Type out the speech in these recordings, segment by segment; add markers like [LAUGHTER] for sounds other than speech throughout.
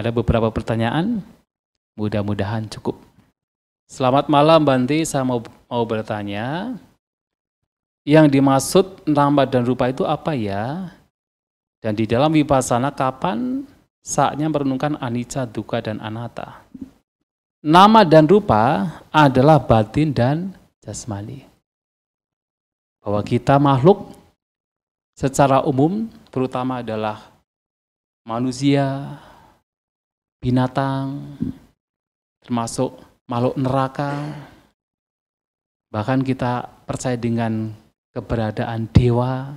Ada beberapa pertanyaan, mudah-mudahan cukup. Selamat malam Banti, saya mau, mau bertanya. Yang dimaksud nama dan rupa itu apa ya? Dan di dalam wipasana kapan saatnya merenungkan anicca, duka, dan anatta? Nama dan rupa adalah batin dan jasmani. Bahwa kita makhluk secara umum terutama adalah manusia, binatang, termasuk makhluk neraka. Bahkan kita percaya dengan keberadaan dewa.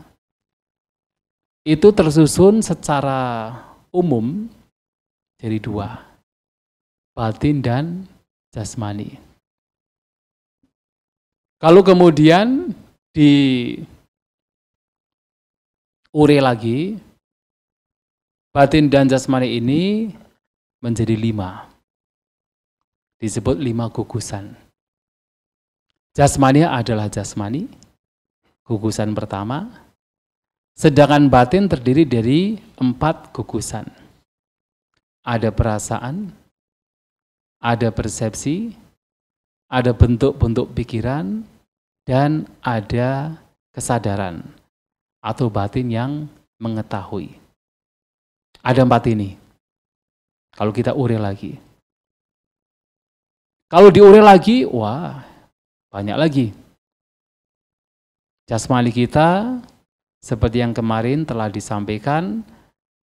Itu tersusun secara umum jadi dua, batin dan jasmani. Kalau kemudian ure lagi, batin dan jasmani ini menjadi lima. Disebut lima gugusan. Jasmani adalah jasmani, gugusan pertama. Sedangkan batin terdiri dari empat gugusan. Ada perasaan, ada persepsi, ada bentuk-bentuk pikiran, dan ada kesadaran atau batin yang mengetahui. Ada empat ini. Kalau kita urai lagi. Kalau diurai lagi, wah banyak lagi. Jasmani kita seperti yang kemarin telah disampaikan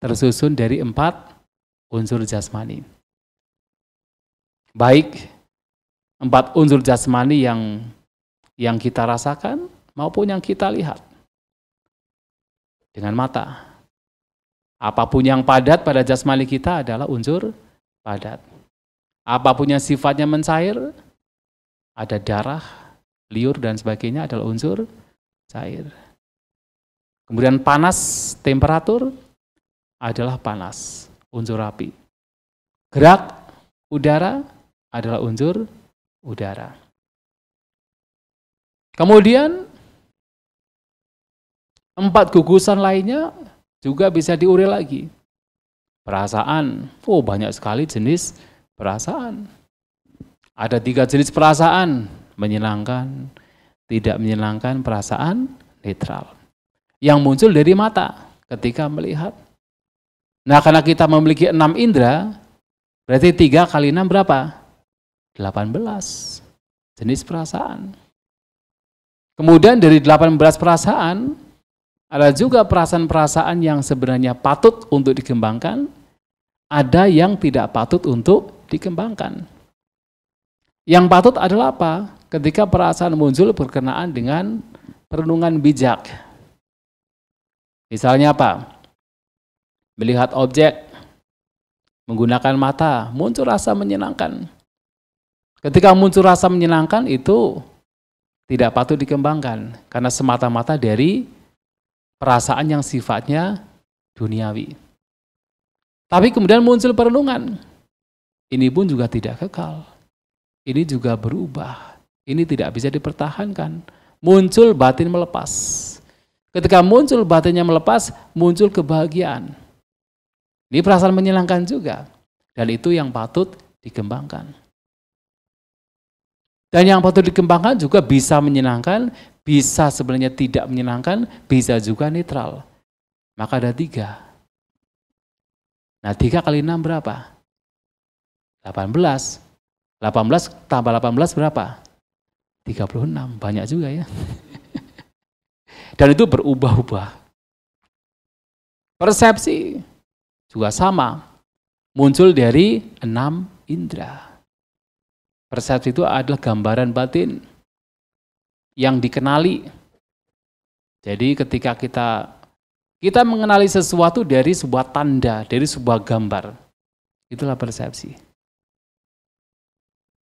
tersusun dari empat unsur jasmani. Baik empat unsur jasmani yang yang kita rasakan maupun yang kita lihat dengan mata, Apapun yang padat pada jasmani kita adalah unsur padat. Apapun yang sifatnya mencair, ada darah, liur dan sebagainya adalah unsur cair. Kemudian panas, temperatur adalah panas, unsur api. Gerak udara adalah unsur udara. Kemudian empat gugusan lainnya juga bisa diurai lagi. Perasaan, oh banyak sekali jenis perasaan. Ada tiga jenis perasaan, menyenangkan, tidak menyenangkan, perasaan netral. Yang muncul dari mata ketika melihat. Nah karena kita memiliki enam indera, berarti tiga kali enam berapa? 18 jenis perasaan. Kemudian dari 18 perasaan, ada juga perasaan-perasaan yang sebenarnya patut untuk dikembangkan, ada yang tidak patut untuk dikembangkan. Yang patut adalah apa? Ketika perasaan muncul berkenaan dengan perenungan bijak. Misalnya apa? Melihat objek, menggunakan mata, muncul rasa menyenangkan. Ketika muncul rasa menyenangkan itu tidak patut dikembangkan karena semata-mata dari perasaan yang sifatnya duniawi. Tapi kemudian muncul perenungan. Ini pun juga tidak kekal. Ini juga berubah. Ini tidak bisa dipertahankan. Muncul batin melepas. Ketika muncul batinnya melepas, muncul kebahagiaan. Ini perasaan menyenangkan juga. Dan itu yang patut dikembangkan. Dan yang patut dikembangkan juga bisa menyenangkan, bisa sebenarnya tidak menyenangkan, bisa juga netral. Maka ada tiga. Nah, tiga kali enam berapa? 18. 18 tambah 18 berapa? 36. Banyak juga ya. [LAUGHS] Dan itu berubah-ubah. Persepsi juga sama. Muncul dari enam indera. Persepsi itu adalah gambaran batin yang dikenali. Jadi ketika kita kita mengenali sesuatu dari sebuah tanda, dari sebuah gambar. Itulah persepsi.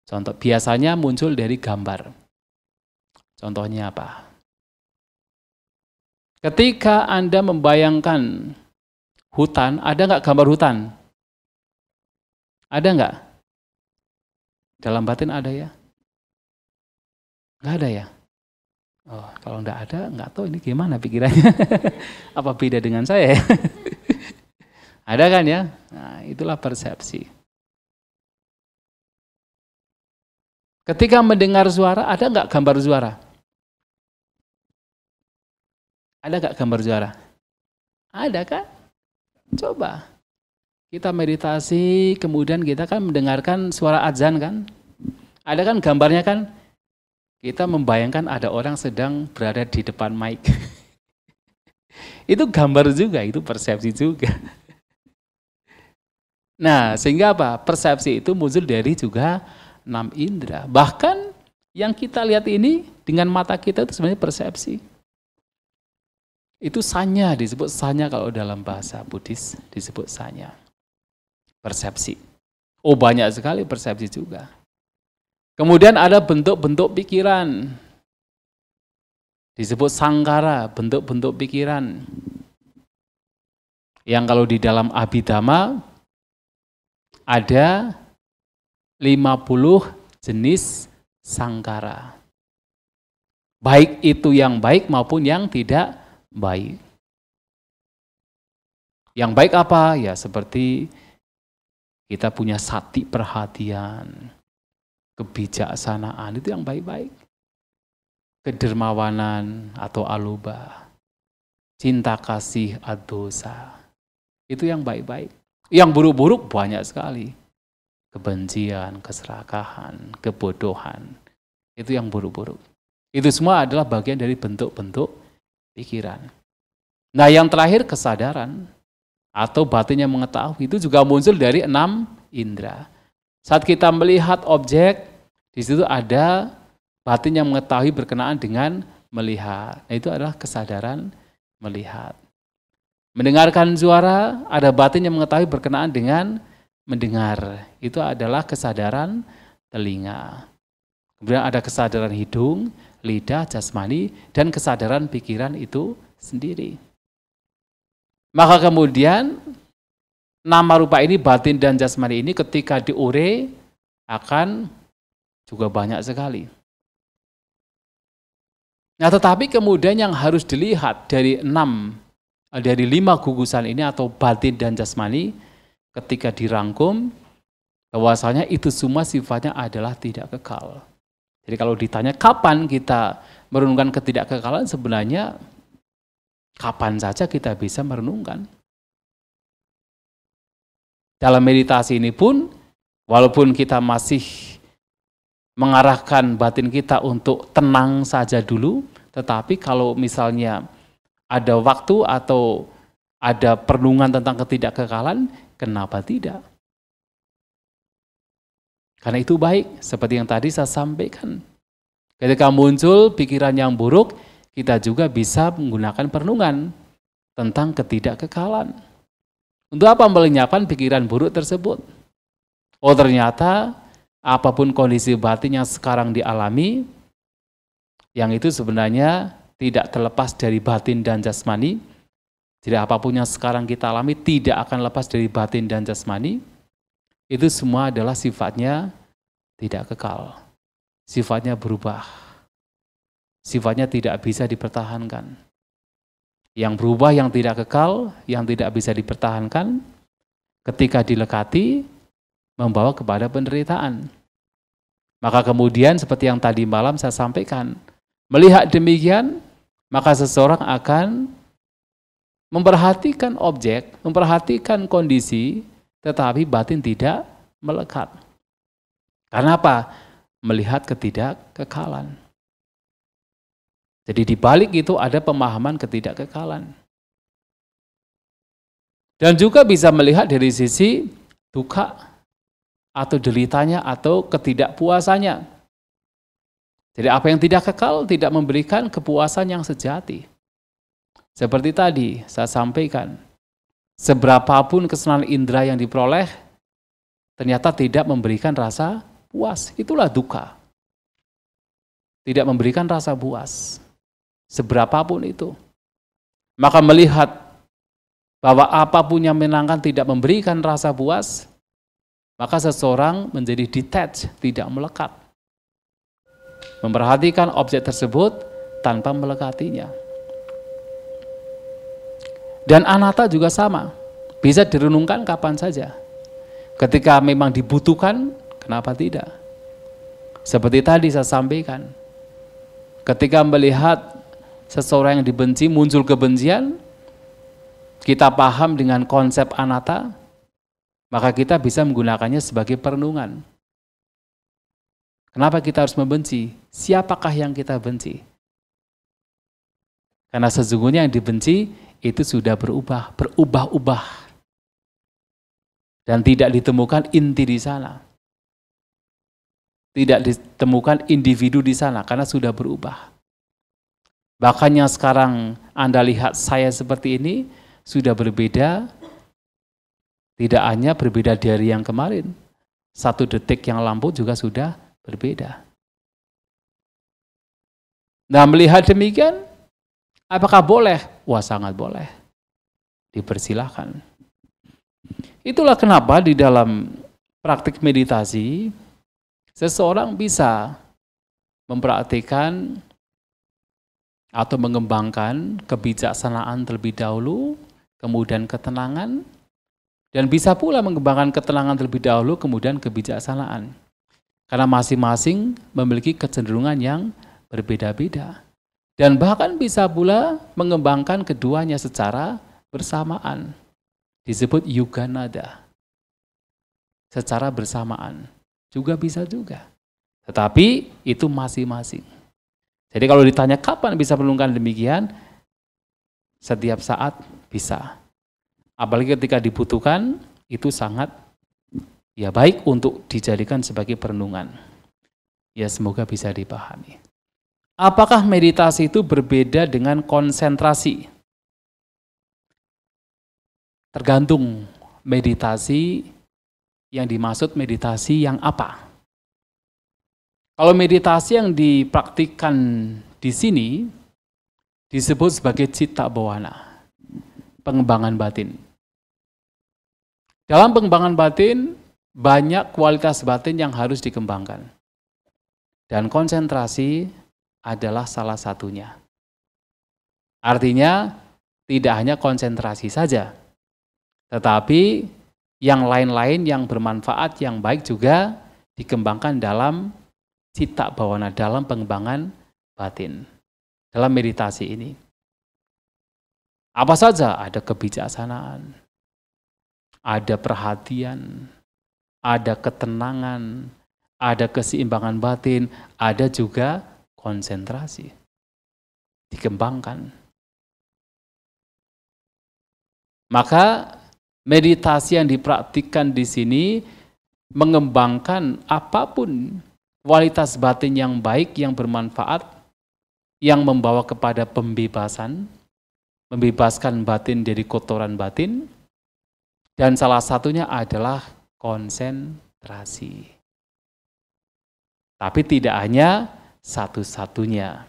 Contoh biasanya muncul dari gambar. Contohnya apa? Ketika Anda membayangkan hutan, ada nggak gambar hutan? Ada nggak? Dalam batin ada ya? Nggak ada ya? Oh, kalau enggak ada, enggak tahu ini gimana pikirannya. [LAUGHS] Apa beda dengan saya? [LAUGHS] ada kan ya? Nah, itulah persepsi. Ketika mendengar suara, ada enggak gambar suara? Ada enggak gambar suara? Ada kan? Coba. Kita meditasi, kemudian kita kan mendengarkan suara azan kan? Ada kan gambarnya kan? Kita membayangkan ada orang sedang berada di depan mic. [LAUGHS] itu gambar juga, itu persepsi juga. [LAUGHS] Nah, sehingga apa? Persepsi itu muncul dari juga enam indera. Bahkan yang kita lihat ini dengan mata kita itu sebenarnya persepsi. Itu sanya, disebut sanya kalau dalam bahasa Buddhis disebut sanya. Persepsi. Oh banyak sekali persepsi juga. Kemudian ada bentuk-bentuk pikiran. Disebut sangkara, bentuk-bentuk pikiran. Yang kalau di dalam abidama ada 50 jenis sangkara. Baik itu yang baik maupun yang tidak baik. Yang baik apa? Ya seperti kita punya sati perhatian kebijaksanaan itu yang baik-baik. Kedermawanan atau aluba, cinta kasih atau dosa. Itu yang baik-baik. Yang buruk-buruk banyak sekali. Kebencian, keserakahan, kebodohan. Itu yang buruk-buruk. Itu semua adalah bagian dari bentuk-bentuk pikiran. Nah yang terakhir kesadaran atau batinnya mengetahui itu juga muncul dari enam indera. Saat kita melihat objek, di situ ada batin yang mengetahui berkenaan dengan melihat. Nah, itu adalah kesadaran melihat. Mendengarkan suara, ada batin yang mengetahui berkenaan dengan mendengar. Itu adalah kesadaran telinga. Kemudian ada kesadaran hidung, lidah, jasmani, dan kesadaran pikiran itu sendiri. Maka kemudian nama rupa ini, batin dan jasmani ini ketika diure akan juga banyak sekali. Nah, tetapi kemudian yang harus dilihat dari enam, eh, dari lima gugusan ini atau batin dan jasmani, ketika dirangkum, bahwasanya itu semua sifatnya adalah tidak kekal. Jadi kalau ditanya kapan kita merenungkan ketidakkekalan, sebenarnya kapan saja kita bisa merenungkan. Dalam meditasi ini pun, walaupun kita masih mengarahkan batin kita untuk tenang saja dulu, tetapi kalau misalnya ada waktu atau ada perenungan tentang ketidakkekalan, kenapa tidak? Karena itu baik, seperti yang tadi saya sampaikan. Ketika muncul pikiran yang buruk, kita juga bisa menggunakan perenungan tentang ketidakkekalan. Untuk apa melenyapkan pikiran buruk tersebut? Oh ternyata apapun kondisi batin yang sekarang dialami, yang itu sebenarnya tidak terlepas dari batin dan jasmani. Jadi apapun yang sekarang kita alami tidak akan lepas dari batin dan jasmani. Itu semua adalah sifatnya tidak kekal. Sifatnya berubah. Sifatnya tidak bisa dipertahankan. Yang berubah, yang tidak kekal, yang tidak bisa dipertahankan, ketika dilekati, membawa kepada penderitaan. Maka kemudian seperti yang tadi malam saya sampaikan, melihat demikian, maka seseorang akan memperhatikan objek, memperhatikan kondisi, tetapi batin tidak melekat. Karena apa? Melihat ketidakkekalan. Jadi di balik itu ada pemahaman ketidakkekalan. Dan juga bisa melihat dari sisi duka atau delitanya atau ketidakpuasannya. Jadi apa yang tidak kekal tidak memberikan kepuasan yang sejati. Seperti tadi saya sampaikan, seberapapun kesenangan indera yang diperoleh, ternyata tidak memberikan rasa puas. Itulah duka. Tidak memberikan rasa puas. Seberapapun itu. Maka melihat bahwa apapun yang menangkan tidak memberikan rasa puas, maka seseorang menjadi detached, tidak melekat. Memperhatikan objek tersebut tanpa melekatinya. Dan anata juga sama, bisa direnungkan kapan saja. Ketika memang dibutuhkan, kenapa tidak? Seperti tadi saya sampaikan, ketika melihat seseorang yang dibenci muncul kebencian, kita paham dengan konsep anata, maka kita bisa menggunakannya sebagai perenungan. Kenapa kita harus membenci? Siapakah yang kita benci? Karena sesungguhnya yang dibenci itu sudah berubah, berubah-ubah. Dan tidak ditemukan inti di sana. Tidak ditemukan individu di sana karena sudah berubah. Bahkan yang sekarang Anda lihat saya seperti ini sudah berbeda tidak hanya berbeda dari yang kemarin, satu detik yang lampu juga sudah berbeda. Nah melihat demikian, apakah boleh? Wah sangat boleh. Dipersilahkan. Itulah kenapa di dalam praktik meditasi, seseorang bisa memperhatikan atau mengembangkan kebijaksanaan terlebih dahulu, kemudian ketenangan, dan bisa pula mengembangkan ketenangan terlebih dahulu, kemudian kebijaksanaan. Karena masing-masing memiliki kecenderungan yang berbeda-beda. Dan bahkan bisa pula mengembangkan keduanya secara bersamaan. Disebut yuga nada. Secara bersamaan. Juga bisa juga. Tetapi itu masing-masing. Jadi kalau ditanya kapan bisa menungkan demikian, setiap saat bisa. Apalagi ketika dibutuhkan, itu sangat ya baik untuk dijadikan sebagai perenungan. Ya semoga bisa dipahami. Apakah meditasi itu berbeda dengan konsentrasi? Tergantung meditasi yang dimaksud meditasi yang apa. Kalau meditasi yang dipraktikkan di sini disebut sebagai cita bawana, pengembangan batin. Dalam pengembangan batin, banyak kualitas batin yang harus dikembangkan. Dan konsentrasi adalah salah satunya. Artinya, tidak hanya konsentrasi saja, tetapi yang lain-lain yang bermanfaat, yang baik juga dikembangkan dalam cita bawana, dalam pengembangan batin, dalam meditasi ini. Apa saja? Ada kebijaksanaan, ada perhatian, ada ketenangan, ada keseimbangan batin, ada juga konsentrasi. Dikembangkan. Maka meditasi yang dipraktikkan di sini mengembangkan apapun kualitas batin yang baik, yang bermanfaat, yang membawa kepada pembebasan, membebaskan batin dari kotoran batin, dan salah satunya adalah konsentrasi. Tapi tidak hanya satu-satunya.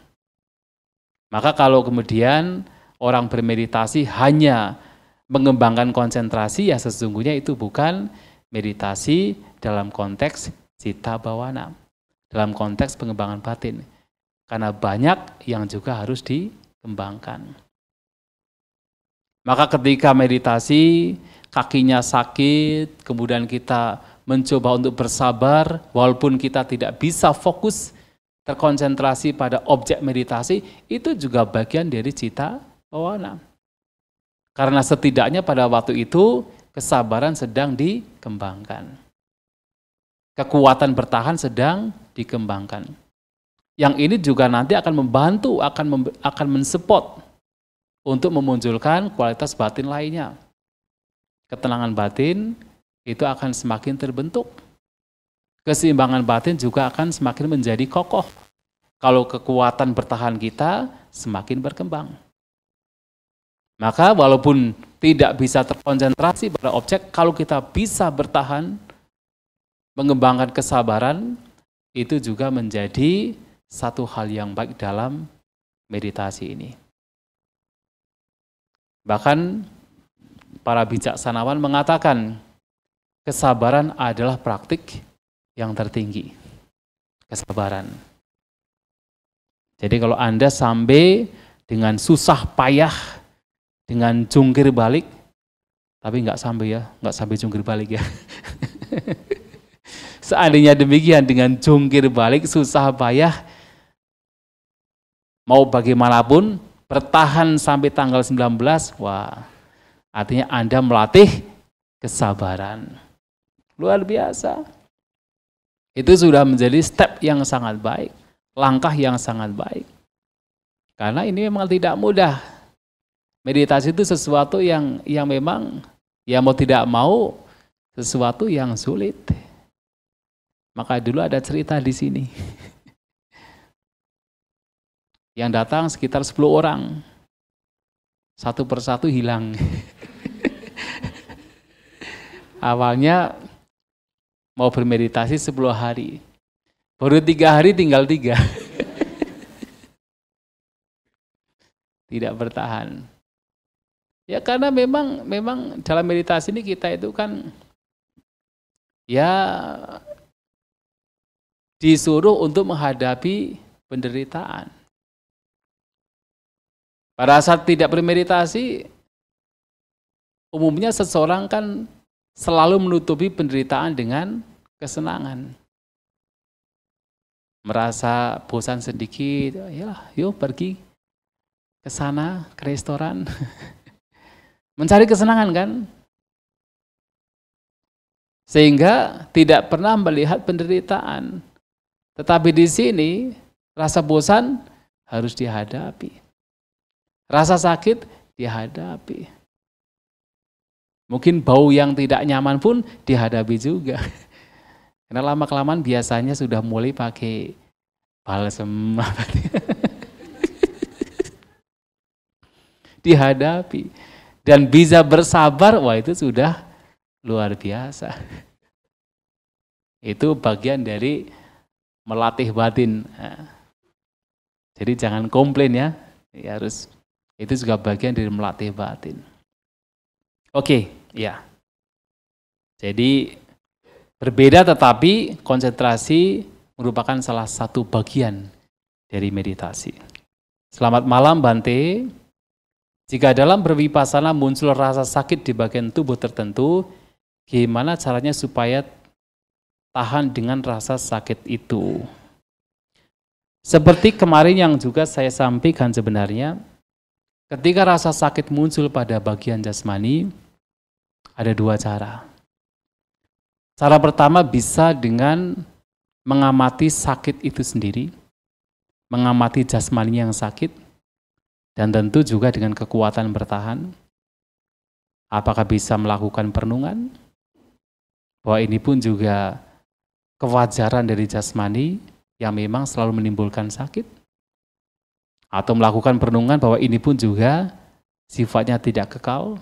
Maka kalau kemudian orang bermeditasi hanya mengembangkan konsentrasi, ya sesungguhnya itu bukan meditasi dalam konteks cita bawana, dalam konteks pengembangan batin. Karena banyak yang juga harus dikembangkan. Maka ketika meditasi kakinya sakit, kemudian kita mencoba untuk bersabar, walaupun kita tidak bisa fokus terkonsentrasi pada objek meditasi, itu juga bagian dari cita wawana. Karena setidaknya pada waktu itu kesabaran sedang dikembangkan. Kekuatan bertahan sedang dikembangkan. Yang ini juga nanti akan membantu, akan mem akan mensupport untuk memunculkan kualitas batin lainnya ketenangan batin itu akan semakin terbentuk. Keseimbangan batin juga akan semakin menjadi kokoh. Kalau kekuatan bertahan kita semakin berkembang. Maka walaupun tidak bisa terkonsentrasi pada objek, kalau kita bisa bertahan, mengembangkan kesabaran, itu juga menjadi satu hal yang baik dalam meditasi ini. Bahkan para bijaksanawan mengatakan kesabaran adalah praktik yang tertinggi. Kesabaran. Jadi kalau Anda sampai dengan susah payah, dengan jungkir balik, tapi nggak sampai ya, nggak sampai jungkir balik ya. [LAUGHS] Seandainya demikian dengan jungkir balik, susah payah, mau bagaimanapun, bertahan sampai tanggal 19, wah Artinya Anda melatih kesabaran. Luar biasa. Itu sudah menjadi step yang sangat baik, langkah yang sangat baik. Karena ini memang tidak mudah. Meditasi itu sesuatu yang yang memang ya mau tidak mau sesuatu yang sulit. Maka dulu ada cerita di sini. [LAUGHS] Yang datang sekitar 10 orang. Satu persatu hilang. [LAUGHS] awalnya mau bermeditasi 10 hari. Baru tiga hari tinggal tiga. [LAUGHS] Tidak bertahan. Ya karena memang memang dalam meditasi ini kita itu kan ya disuruh untuk menghadapi penderitaan. Pada saat tidak bermeditasi, umumnya seseorang kan selalu menutupi penderitaan dengan kesenangan. Merasa bosan sedikit, ya yuk pergi ke sana, ke restoran. [LAUGHS] Mencari kesenangan kan? Sehingga tidak pernah melihat penderitaan. Tetapi di sini rasa bosan harus dihadapi. Rasa sakit dihadapi Mungkin bau yang tidak nyaman pun dihadapi juga. [LAUGHS] Karena lama-kelamaan biasanya sudah mulai pakai balsem. [LAUGHS] dihadapi. Dan bisa bersabar, wah itu sudah luar biasa. Itu bagian dari melatih batin. Jadi jangan komplain ya, ya harus itu juga bagian dari melatih batin. Oke, okay. Ya. Jadi berbeda tetapi konsentrasi merupakan salah satu bagian dari meditasi. Selamat malam Bante. Jika dalam berwipasana muncul rasa sakit di bagian tubuh tertentu, gimana caranya supaya tahan dengan rasa sakit itu? Seperti kemarin yang juga saya sampaikan sebenarnya, ketika rasa sakit muncul pada bagian jasmani, ada dua cara. Cara pertama bisa dengan mengamati sakit itu sendiri, mengamati jasmani yang sakit, dan tentu juga dengan kekuatan bertahan. Apakah bisa melakukan perenungan? Bahwa ini pun juga kewajaran dari jasmani yang memang selalu menimbulkan sakit. Atau melakukan perenungan bahwa ini pun juga sifatnya tidak kekal,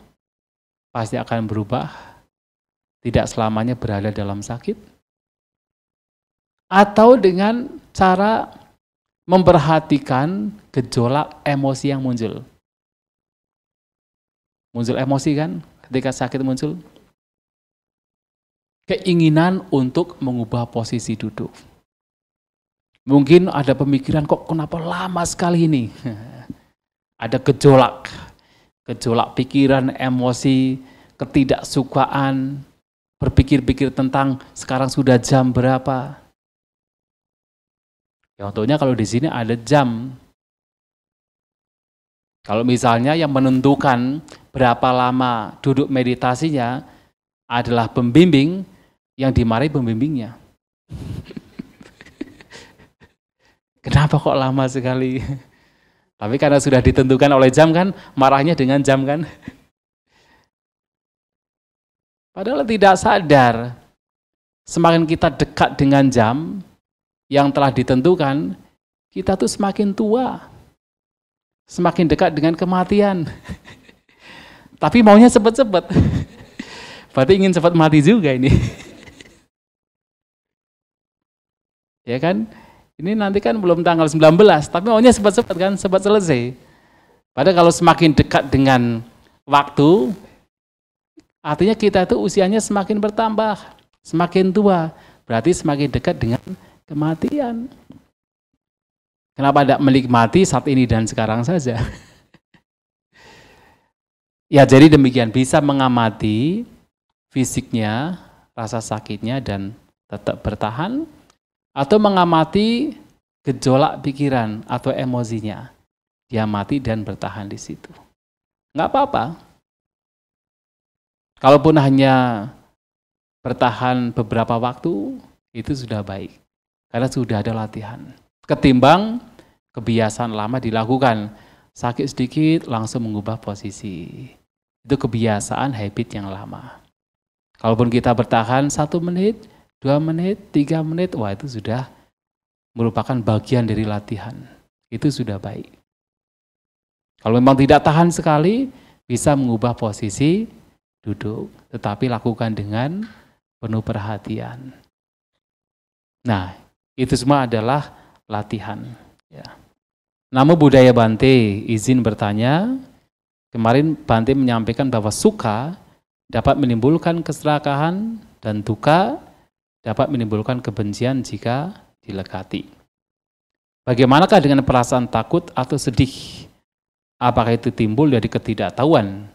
pasti akan berubah. Tidak selamanya berada dalam sakit. Atau dengan cara memperhatikan gejolak emosi yang muncul. Muncul emosi kan ketika sakit muncul. Keinginan untuk mengubah posisi duduk. Mungkin ada pemikiran kok kenapa lama sekali ini. [LAUGHS] ada gejolak gejolak pikiran, emosi, ketidaksukaan, berpikir-pikir tentang sekarang sudah jam berapa. Contohnya ya, kalau di sini ada jam. Kalau misalnya yang menentukan berapa lama duduk meditasinya adalah pembimbing yang dimarahi pembimbingnya. [LAUGHS] Kenapa kok lama sekali? Tapi karena sudah ditentukan oleh jam kan, marahnya dengan jam kan. Padahal tidak sadar, semakin kita dekat dengan jam yang telah ditentukan, kita tuh semakin tua, semakin dekat dengan kematian. [LAUGHS] Tapi maunya cepat-cepat. [LAUGHS] Berarti ingin cepat mati juga ini. [LAUGHS] ya kan? Ini nanti kan belum tanggal 19, tapi maunya sempat-sempat kan, sempat selesai. Padahal kalau semakin dekat dengan waktu, artinya kita itu usianya semakin bertambah, semakin tua, berarti semakin dekat dengan kematian. Kenapa tidak menikmati saat ini dan sekarang saja? [LAUGHS] ya jadi demikian, bisa mengamati fisiknya, rasa sakitnya dan tetap bertahan atau mengamati gejolak pikiran atau emosinya. Dia mati dan bertahan di situ. Nggak apa-apa. Kalaupun hanya bertahan beberapa waktu, itu sudah baik. Karena sudah ada latihan. Ketimbang kebiasaan lama dilakukan. Sakit sedikit langsung mengubah posisi. Itu kebiasaan habit yang lama. Kalaupun kita bertahan satu menit, dua menit, tiga menit, wah itu sudah merupakan bagian dari latihan. Itu sudah baik. Kalau memang tidak tahan sekali, bisa mengubah posisi duduk, tetapi lakukan dengan penuh perhatian. Nah, itu semua adalah latihan. Ya. Nama budaya Bante, izin bertanya, kemarin Bante menyampaikan bahwa suka dapat menimbulkan keserakahan dan duka dapat menimbulkan kebencian jika dilekati. Bagaimanakah dengan perasaan takut atau sedih? Apakah itu timbul dari ketidaktahuan?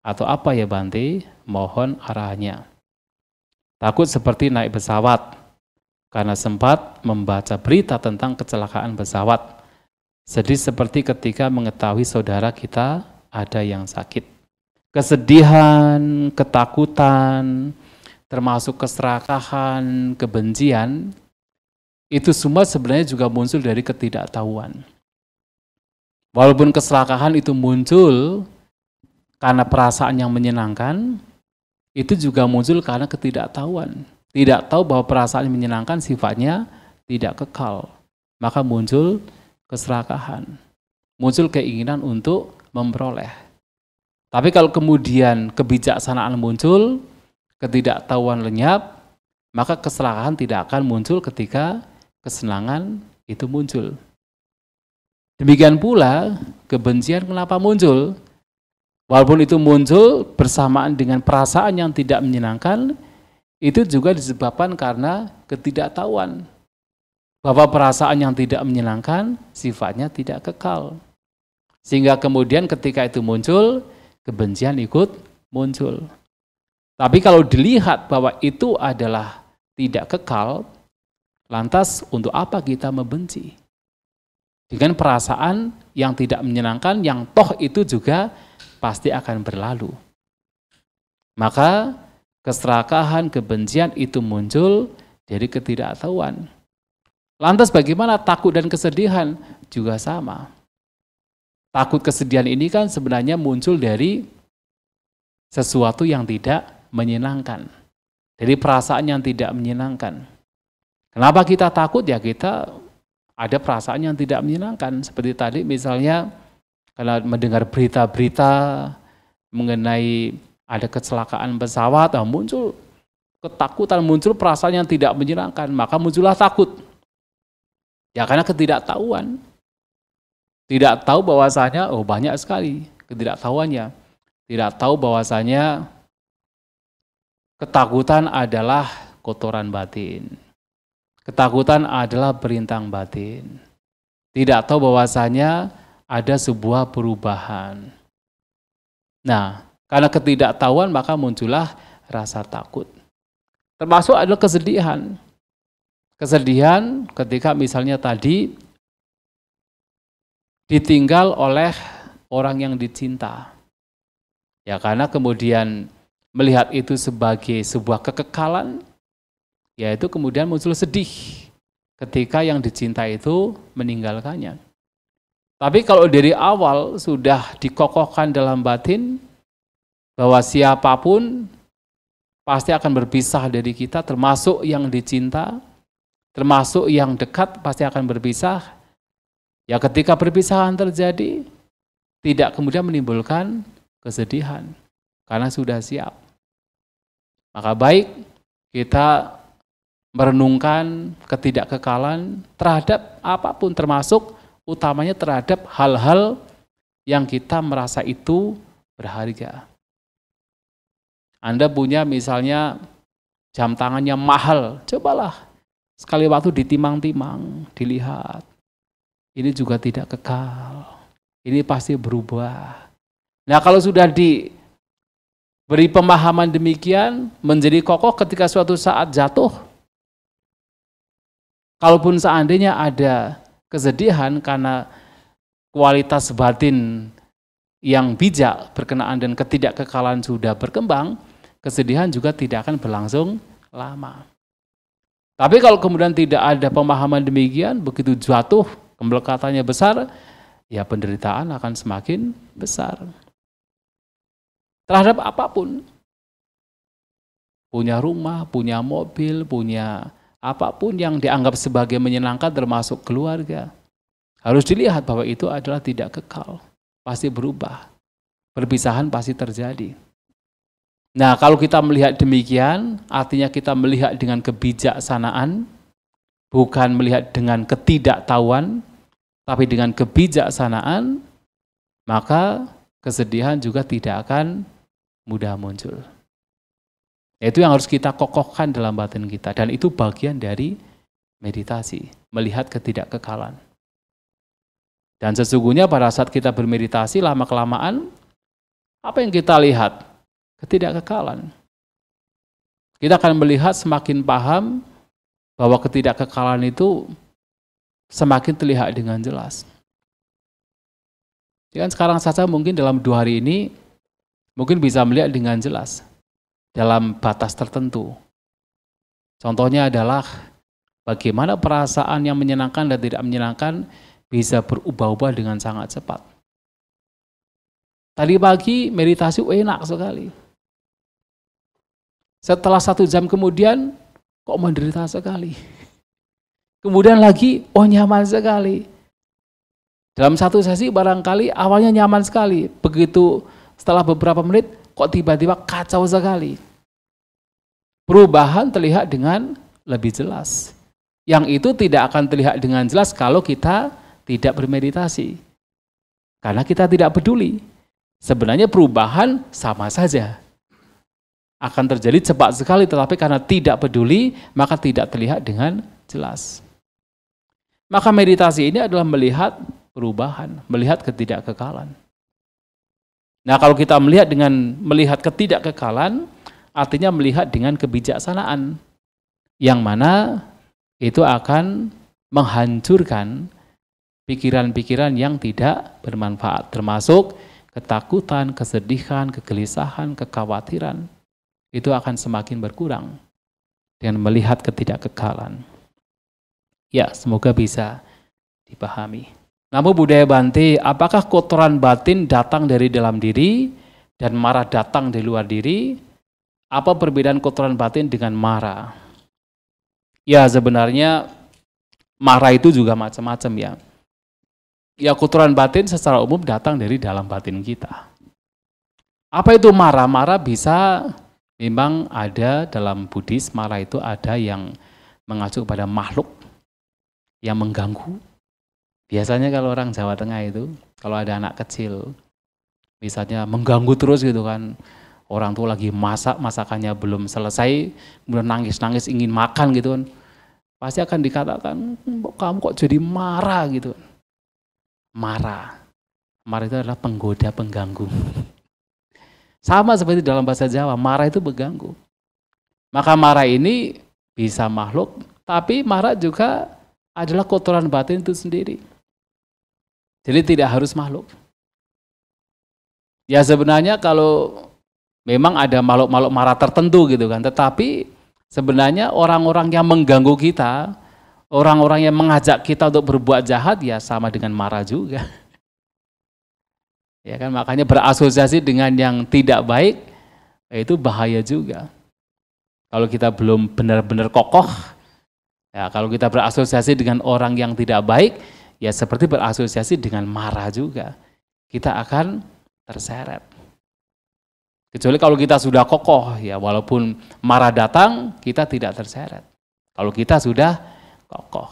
Atau apa ya Bante? Mohon arahnya. Takut seperti naik pesawat, karena sempat membaca berita tentang kecelakaan pesawat. Sedih seperti ketika mengetahui saudara kita ada yang sakit. Kesedihan, ketakutan, termasuk keserakahan, kebencian, itu semua sebenarnya juga muncul dari ketidaktahuan. Walaupun keserakahan itu muncul karena perasaan yang menyenangkan, itu juga muncul karena ketidaktahuan. Tidak tahu bahwa perasaan yang menyenangkan sifatnya tidak kekal. Maka muncul keserakahan. Muncul keinginan untuk memperoleh. Tapi kalau kemudian kebijaksanaan muncul, ketidaktahuan lenyap, maka keserakahan tidak akan muncul ketika kesenangan itu muncul. Demikian pula kebencian kenapa muncul? Walaupun itu muncul bersamaan dengan perasaan yang tidak menyenangkan, itu juga disebabkan karena ketidaktahuan. Bahwa perasaan yang tidak menyenangkan sifatnya tidak kekal. Sehingga kemudian ketika itu muncul, kebencian ikut muncul. Tapi kalau dilihat bahwa itu adalah tidak kekal, lantas untuk apa kita membenci? Dengan perasaan yang tidak menyenangkan, yang toh itu juga pasti akan berlalu. Maka keserakahan, kebencian itu muncul dari ketidaktahuan. Lantas bagaimana takut dan kesedihan juga sama. Takut kesedihan ini kan sebenarnya muncul dari sesuatu yang tidak menyenangkan. Jadi perasaan yang tidak menyenangkan. Kenapa kita takut? Ya kita ada perasaan yang tidak menyenangkan. Seperti tadi misalnya kalau mendengar berita-berita mengenai ada kecelakaan pesawat, nah muncul ketakutan, muncul perasaan yang tidak menyenangkan, maka muncullah takut. Ya karena ketidaktahuan. Tidak tahu bahwasanya, oh banyak sekali ketidaktahuannya. Tidak tahu bahwasanya Ketakutan adalah kotoran batin. Ketakutan adalah perintang batin. Tidak tahu bahwasanya ada sebuah perubahan. Nah, karena ketidaktahuan maka muncullah rasa takut. Termasuk adalah kesedihan. Kesedihan ketika misalnya tadi ditinggal oleh orang yang dicinta. Ya karena kemudian melihat itu sebagai sebuah kekekalan, yaitu kemudian muncul sedih ketika yang dicinta itu meninggalkannya. Tapi kalau dari awal sudah dikokohkan dalam batin bahwa siapapun pasti akan berpisah dari kita, termasuk yang dicinta, termasuk yang dekat pasti akan berpisah. Ya ketika perpisahan terjadi, tidak kemudian menimbulkan kesedihan karena sudah siap. Maka baik kita merenungkan ketidakkekalan terhadap apapun termasuk utamanya terhadap hal-hal yang kita merasa itu berharga. Anda punya misalnya jam tangannya mahal, cobalah sekali waktu ditimang-timang, dilihat. Ini juga tidak kekal. Ini pasti berubah. Nah, kalau sudah di Beri pemahaman demikian menjadi kokoh ketika suatu saat jatuh. Kalaupun seandainya ada kesedihan karena kualitas batin yang bijak berkenaan dan ketidakkekalan sudah berkembang, kesedihan juga tidak akan berlangsung lama. Tapi kalau kemudian tidak ada pemahaman demikian, begitu jatuh, kemblekatannya besar, ya penderitaan akan semakin besar terhadap apapun. Punya rumah, punya mobil, punya apapun yang dianggap sebagai menyenangkan termasuk keluarga. Harus dilihat bahwa itu adalah tidak kekal, pasti berubah. Perpisahan pasti terjadi. Nah, kalau kita melihat demikian, artinya kita melihat dengan kebijaksanaan, bukan melihat dengan ketidaktahuan, tapi dengan kebijaksanaan, maka kesedihan juga tidak akan mudah muncul. Itu yang harus kita kokohkan dalam batin kita dan itu bagian dari meditasi, melihat ketidakkekalan. Dan sesungguhnya pada saat kita bermeditasi lama-kelamaan apa yang kita lihat? Ketidakkekalan. Kita akan melihat semakin paham bahwa ketidakkekalan itu semakin terlihat dengan jelas. Jadi sekarang saja mungkin dalam dua hari ini mungkin bisa melihat dengan jelas dalam batas tertentu. Contohnya adalah bagaimana perasaan yang menyenangkan dan tidak menyenangkan bisa berubah-ubah dengan sangat cepat. Tadi pagi meditasi enak sekali. Setelah satu jam kemudian, kok menderita sekali. Kemudian lagi, oh nyaman sekali. Dalam satu sesi barangkali awalnya nyaman sekali. Begitu setelah beberapa menit, kok tiba-tiba kacau sekali. Perubahan terlihat dengan lebih jelas. Yang itu tidak akan terlihat dengan jelas kalau kita tidak bermeditasi. Karena kita tidak peduli. Sebenarnya perubahan sama saja. Akan terjadi cepat sekali, tetapi karena tidak peduli, maka tidak terlihat dengan jelas. Maka meditasi ini adalah melihat perubahan, melihat ketidakkekalan. Nah kalau kita melihat dengan melihat ketidakkekalan, artinya melihat dengan kebijaksanaan. Yang mana itu akan menghancurkan pikiran-pikiran yang tidak bermanfaat. Termasuk ketakutan, kesedihan, kegelisahan, kekhawatiran. Itu akan semakin berkurang dengan melihat ketidakkekalan. Ya, semoga bisa dipahami. Namun budaya Banti, apakah kotoran batin datang dari dalam diri dan marah datang dari luar diri? Apa perbedaan kotoran batin dengan marah? Ya sebenarnya marah itu juga macam-macam ya. Ya kotoran batin secara umum datang dari dalam batin kita. Apa itu marah? Marah bisa memang ada dalam Buddhis, marah itu ada yang mengacu kepada makhluk yang mengganggu, Biasanya kalau orang Jawa Tengah itu, kalau ada anak kecil, misalnya mengganggu terus gitu kan, orang tua lagi masak, masakannya belum selesai, kemudian nangis-nangis ingin makan gitu kan, pasti akan dikatakan, hmm, kamu kok jadi marah gitu. Marah. Marah itu adalah penggoda pengganggu. Sama seperti dalam bahasa Jawa, marah itu berganggu. Maka marah ini bisa makhluk, tapi marah juga adalah kotoran batin itu sendiri. Jadi tidak harus makhluk. Ya sebenarnya kalau memang ada makhluk-makhluk marah tertentu gitu kan, tetapi sebenarnya orang-orang yang mengganggu kita, orang-orang yang mengajak kita untuk berbuat jahat ya sama dengan marah juga. Ya kan makanya berasosiasi dengan yang tidak baik itu bahaya juga. Kalau kita belum benar-benar kokoh, ya kalau kita berasosiasi dengan orang yang tidak baik, ya seperti berasosiasi dengan marah juga. Kita akan terseret. Kecuali kalau kita sudah kokoh, ya walaupun marah datang, kita tidak terseret. Kalau kita sudah kokoh.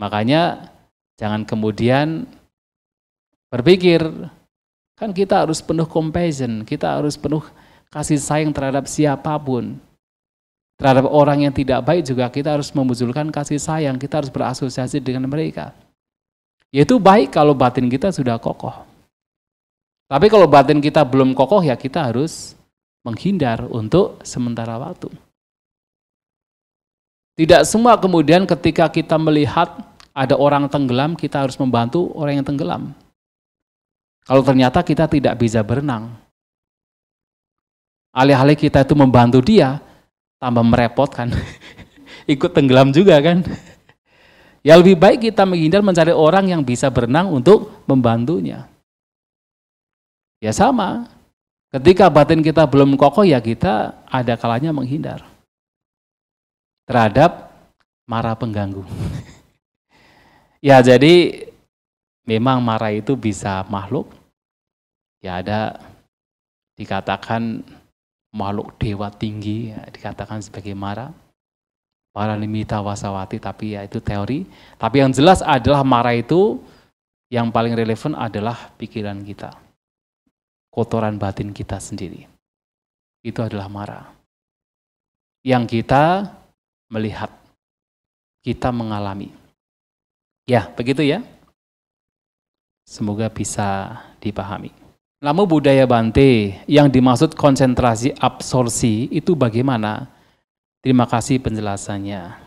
Makanya jangan kemudian berpikir, kan kita harus penuh compassion, kita harus penuh kasih sayang terhadap siapapun. Terhadap orang yang tidak baik juga kita harus memunculkan kasih sayang, kita harus berasosiasi dengan mereka. Yaitu baik kalau batin kita sudah kokoh. Tapi kalau batin kita belum kokoh ya kita harus menghindar untuk sementara waktu. Tidak semua kemudian ketika kita melihat ada orang tenggelam kita harus membantu orang yang tenggelam. Kalau ternyata kita tidak bisa berenang. Alih-alih kita itu membantu dia, tambah merepotkan. [LAUGHS] Ikut tenggelam juga kan. Ya lebih baik kita menghindar mencari orang yang bisa berenang untuk membantunya. Ya sama, ketika batin kita belum kokoh ya kita ada kalanya menghindar terhadap marah pengganggu. [LAUGHS] ya jadi memang marah itu bisa makhluk. Ya ada dikatakan makhluk dewa tinggi ya, dikatakan sebagai Mara. Para limita wasawati tapi ya itu teori. Tapi yang jelas adalah Mara itu yang paling relevan adalah pikiran kita. Kotoran batin kita sendiri. Itu adalah Mara. Yang kita melihat. Kita mengalami. Ya, begitu ya. Semoga bisa dipahami. Lama budaya Bante yang dimaksud konsentrasi absorpsi itu bagaimana? Terima kasih penjelasannya.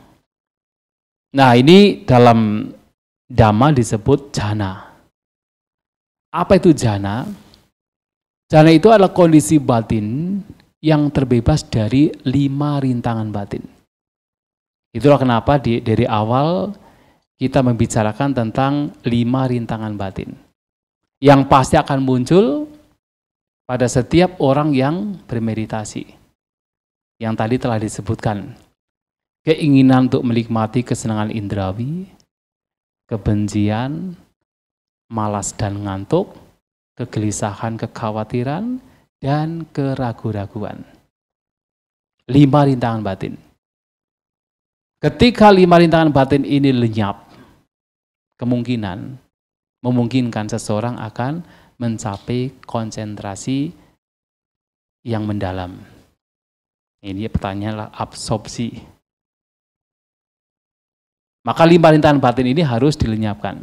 Nah ini dalam dhamma disebut jana. Apa itu jana? Jana itu adalah kondisi batin yang terbebas dari lima rintangan batin. Itulah kenapa di, dari awal kita membicarakan tentang lima rintangan batin yang pasti akan muncul pada setiap orang yang bermeditasi. Yang tadi telah disebutkan. Keinginan untuk menikmati kesenangan indrawi, kebencian, malas dan ngantuk, kegelisahan, kekhawatiran, dan keragu-raguan. Lima rintangan batin. Ketika lima rintangan batin ini lenyap, kemungkinan memungkinkan seseorang akan mencapai konsentrasi yang mendalam. Ini pertanyaanlah absorpsi. Maka lima rintangan batin ini harus dilenyapkan.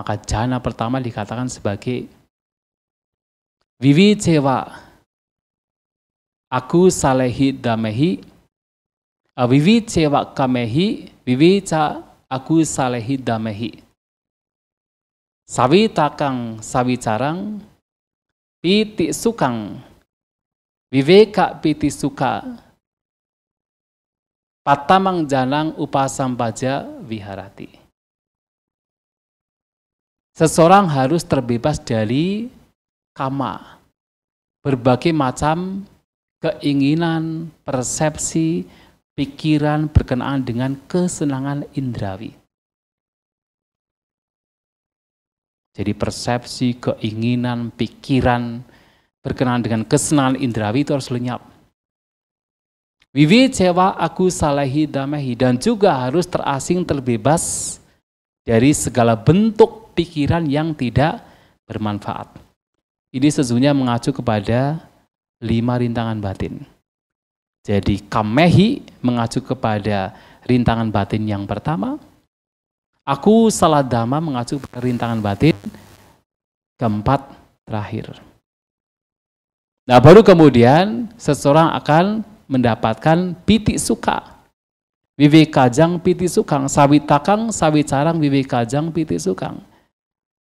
Maka jana pertama dikatakan sebagai Vivi cewa aku salehi damehi Vivi cewa kamehi vivi ca aku salehi damehi Sawi takang sawi carang, piti sukang, viveka piti suka, patamang upasam baja viharati. Seseorang harus terbebas dari kama, berbagai macam keinginan, persepsi, pikiran berkenaan dengan kesenangan indrawi. Jadi persepsi, keinginan, pikiran berkenaan dengan kesenangan indrawi itu harus lenyap. Wiwi cewa aku salahi damahi dan juga harus terasing terbebas dari segala bentuk pikiran yang tidak bermanfaat. Ini sesungguhnya mengacu kepada lima rintangan batin. Jadi kamehi mengacu kepada rintangan batin yang pertama, Aku salah dhamma mengacu pada rintangan batin keempat terakhir. Nah baru kemudian seseorang akan mendapatkan piti suka. kajang piti sukang, takang, carang, wiwi kajang piti sukang.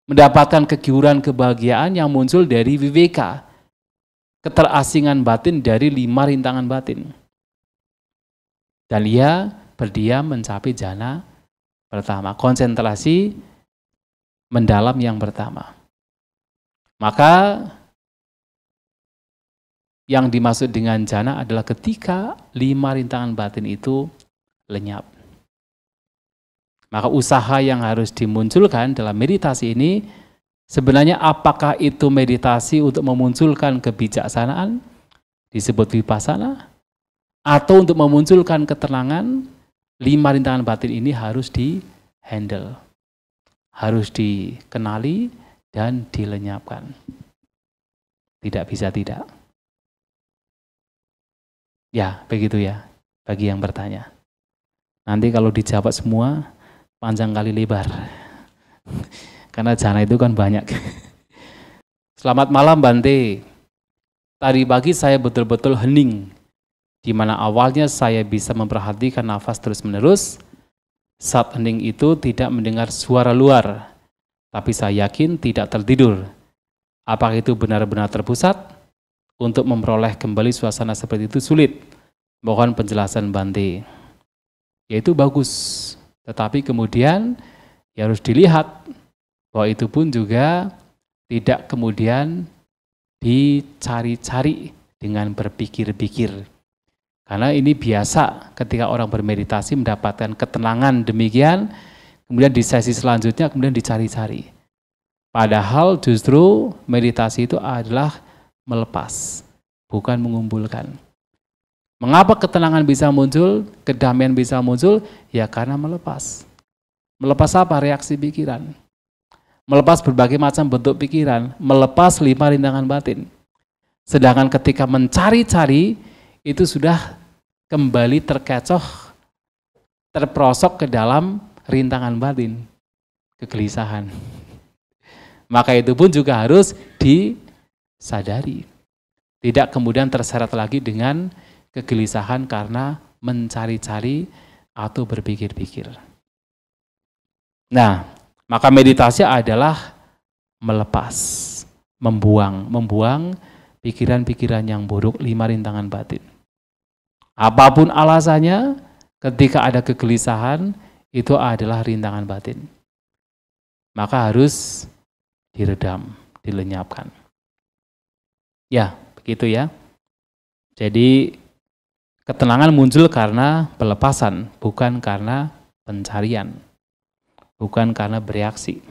Mendapatkan kegiuran kebahagiaan yang muncul dari WWK. Keterasingan batin dari lima rintangan batin. Dan ia berdiam mencapai jana pertama. Konsentrasi mendalam yang pertama. Maka yang dimaksud dengan jana adalah ketika lima rintangan batin itu lenyap. Maka usaha yang harus dimunculkan dalam meditasi ini sebenarnya apakah itu meditasi untuk memunculkan kebijaksanaan disebut vipassana atau untuk memunculkan ketenangan lima rintangan batin ini harus di handle, harus dikenali dan dilenyapkan. Tidak bisa tidak. Ya, begitu ya bagi yang bertanya. Nanti kalau dijawab semua panjang kali lebar. [LAUGHS] Karena jana itu kan banyak. [LAUGHS] Selamat malam Bante. Tadi pagi saya betul-betul hening di mana awalnya saya bisa memperhatikan nafas terus-menerus, saat hening itu tidak mendengar suara luar, tapi saya yakin tidak tertidur. Apakah itu benar-benar terpusat? Untuk memperoleh kembali suasana seperti itu sulit. Mohon penjelasan Bante. Yaitu bagus, tetapi kemudian ya harus dilihat bahwa itu pun juga tidak kemudian dicari-cari dengan berpikir-pikir karena ini biasa ketika orang bermeditasi mendapatkan ketenangan demikian, kemudian di sesi selanjutnya kemudian dicari-cari. Padahal justru meditasi itu adalah melepas, bukan mengumpulkan. Mengapa ketenangan bisa muncul, kedamaian bisa muncul? Ya karena melepas. Melepas apa? Reaksi pikiran. Melepas berbagai macam bentuk pikiran, melepas lima rintangan batin. Sedangkan ketika mencari-cari, itu sudah kembali terkecoh, terprosok ke dalam rintangan batin, kegelisahan. Maka itu pun juga harus disadari. Tidak kemudian terseret lagi dengan kegelisahan karena mencari-cari atau berpikir-pikir. Nah, maka meditasi adalah melepas, membuang, membuang pikiran-pikiran yang buruk, lima rintangan batin. Apapun alasannya, ketika ada kegelisahan, itu adalah rintangan batin. Maka harus diredam, dilenyapkan. Ya, begitu ya. Jadi ketenangan muncul karena pelepasan, bukan karena pencarian, bukan karena bereaksi.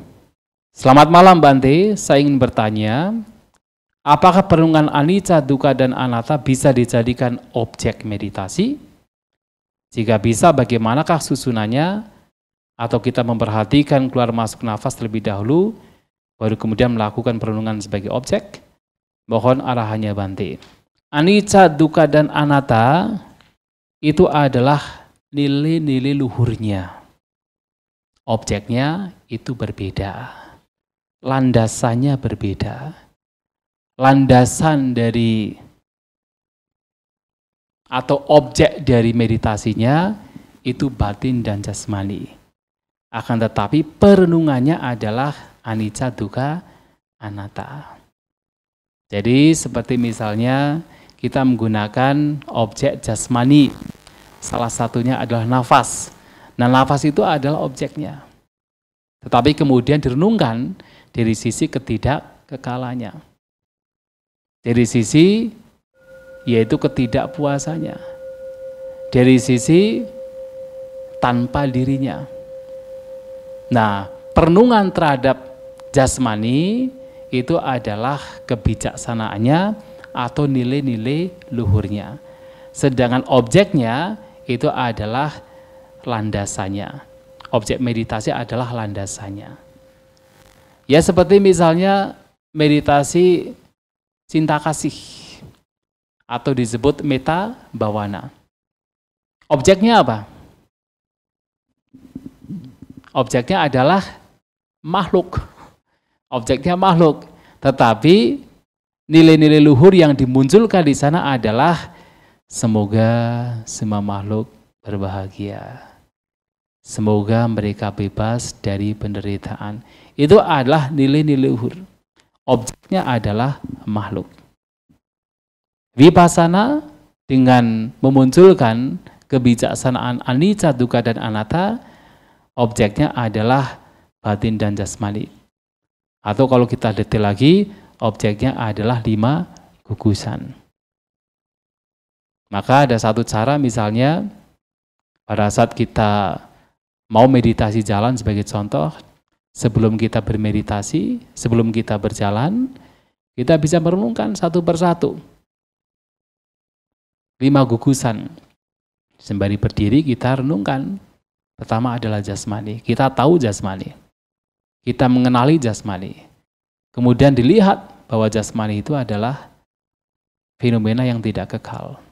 Selamat malam Bante, saya ingin bertanya, Apakah perenungan anicca, duka, dan anatta bisa dijadikan objek meditasi? Jika bisa, bagaimanakah susunannya? Atau kita memperhatikan keluar masuk nafas terlebih dahulu, baru kemudian melakukan perenungan sebagai objek? Mohon arahannya Bante. Anicca, duka, dan anatta itu adalah nilai-nilai luhurnya. Objeknya itu berbeda. Landasannya berbeda landasan dari atau objek dari meditasinya itu batin dan jasmani. Akan tetapi perenungannya adalah anicca dukkha anatta. Jadi seperti misalnya kita menggunakan objek jasmani. Salah satunya adalah nafas. Nah nafas itu adalah objeknya. Tetapi kemudian direnungkan dari sisi ketidak kekalanya. Dari sisi yaitu ketidakpuasanya. Dari sisi tanpa dirinya. Nah, perenungan terhadap jasmani itu adalah kebijaksanaannya atau nilai-nilai luhurnya. Sedangkan objeknya itu adalah landasannya. Objek meditasi adalah landasannya. Ya seperti misalnya meditasi cinta kasih atau disebut meta bawana. Objeknya apa? Objeknya adalah makhluk. Objeknya makhluk. Tetapi nilai-nilai luhur yang dimunculkan di sana adalah semoga semua makhluk berbahagia. Semoga mereka bebas dari penderitaan. Itu adalah nilai-nilai luhur. -nilai objeknya adalah makhluk. Vipassana dengan memunculkan kebijaksanaan anicca, dukkha, dan anatta, objeknya adalah batin dan jasmani. Atau kalau kita detail lagi, objeknya adalah lima gugusan. Maka ada satu cara misalnya pada saat kita mau meditasi jalan sebagai contoh, sebelum kita bermeditasi, sebelum kita berjalan, kita bisa merenungkan satu persatu. Lima gugusan. Sembari berdiri kita renungkan. Pertama adalah jasmani. Kita tahu jasmani. Kita mengenali jasmani. Kemudian dilihat bahwa jasmani itu adalah fenomena yang tidak kekal.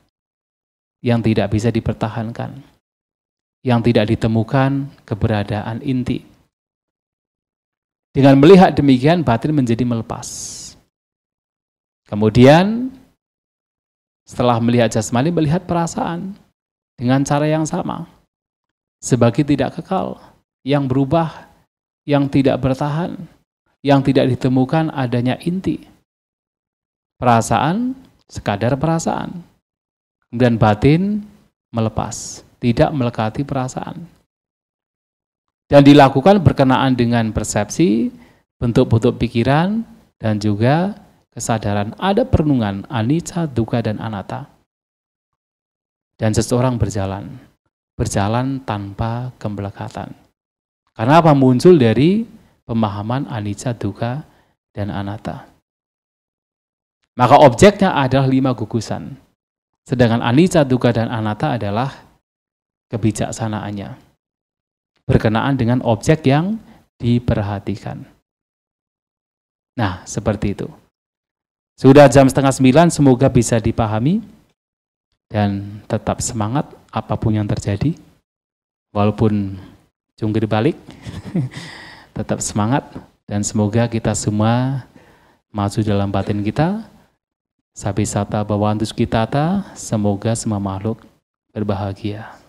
Yang tidak bisa dipertahankan. Yang tidak ditemukan keberadaan inti dengan melihat demikian, batin menjadi melepas. Kemudian, setelah melihat jasmani, melihat perasaan dengan cara yang sama. Sebagai tidak kekal, yang berubah, yang tidak bertahan, yang tidak ditemukan adanya inti. Perasaan, sekadar perasaan. Kemudian batin melepas, tidak melekati perasaan dan dilakukan berkenaan dengan persepsi, bentuk-bentuk pikiran, dan juga kesadaran. Ada perenungan anicca, duka dan anatta. Dan seseorang berjalan. Berjalan tanpa kebelakatan. Karena apa? Muncul dari pemahaman anicca, duka dan anatta. Maka objeknya adalah lima gugusan. Sedangkan anicca, duka dan anatta adalah kebijaksanaannya berkenaan dengan objek yang diperhatikan. Nah, seperti itu. Sudah jam setengah sembilan, semoga bisa dipahami dan tetap semangat apapun yang terjadi. Walaupun jungkir balik, [LAUGHS] tetap semangat dan semoga kita semua masuk dalam batin kita. Sabisata bawantus ta, semoga semua makhluk berbahagia.